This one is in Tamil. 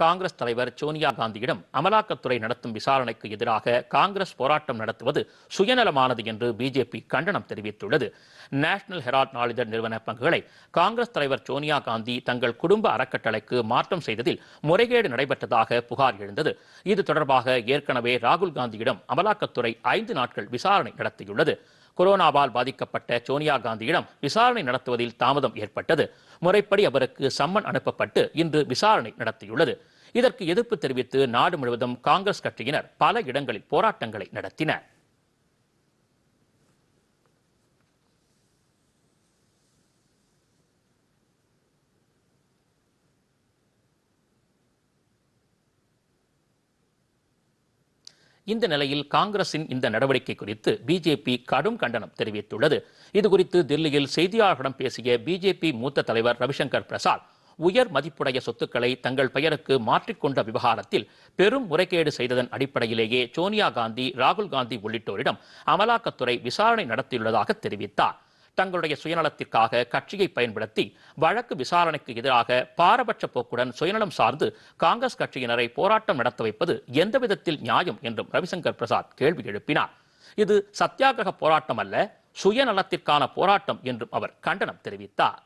காங்கிரஸ் தலைவர் சோனியா காந்தியிடம் அமலாக்கத்துறை நடத்தும் விசாரணைக்கு எதிராக காங்கிரஸ் போராட்டம் நடத்துவது சுயநலமானது என்று பிஜேபி கண்டனம் தெரிவித்துள்ளது நேஷனல் ஹெரால்ட் நாளிதழ் நிறுவன பங்குகளை காங்கிரஸ் தலைவர் சோனியா காந்தி தங்கள் குடும்ப அறக்கட்டளைக்கு மாற்றம் செய்ததில் முறைகேடு நடைபெற்றதாக புகார் எழுந்தது இது தொடர்பாக ஏற்கனவே ராகுல் காந்தியிடம் அமலாக்கத்துறை ஐந்து நாட்கள் விசாரணை நடத்தியுள்ளது கொரோனாவால் பாதிக்கப்பட்ட சோனியா காந்தியிடம் விசாரணை நடத்துவதில் தாமதம் ஏற்பட்டது முறைப்படி அவருக்கு சம்மன் அனுப்பப்பட்டு இன்று விசாரணை நடத்தியுள்ளது இதற்கு எதிர்ப்பு தெரிவித்து நாடு முழுவதும் காங்கிரஸ் கட்சியினர் பல இடங்களில் போராட்டங்களை நடத்தினர் இந்த நிலையில் காங்கிரசின் இந்த நடவடிக்கை குறித்து பிஜேபி கடும் கண்டனம் தெரிவித்துள்ளது இதுகுறித்து தில்லியில் செய்தியாளர்களிடம் பேசிய பிஜேபி மூத்த தலைவர் ரவிசங்கர் பிரசாத் உயர் மதிப்புடைய சொத்துக்களை தங்கள் பெயருக்கு மாற்றிக்கொண்ட விவகாரத்தில் பெரும் முறைகேடு செய்ததன் அடிப்படையிலேயே சோனியா காந்தி ராகுல் காந்தி உள்ளிட்டோரிடம் அமலாக்கத்துறை விசாரணை நடத்தியுள்ளதாக தெரிவித்தார் தங்களுடைய சுயநலத்திற்காக கட்சியை பயன்படுத்தி வழக்கு விசாரணைக்கு எதிராக பாரபட்ச போக்குடன் சுயநலம் சார்ந்து காங்கிரஸ் கட்சியினரை போராட்டம் நடத்த வைப்பது எந்த விதத்தில் நியாயம் என்றும் ரவிசங்கர் பிரசாத் கேள்வி எழுப்பினார் இது சத்தியாகிரக போராட்டம் அல்ல சுயநலத்திற்கான போராட்டம் என்றும் அவர் கண்டனம் தெரிவித்தார்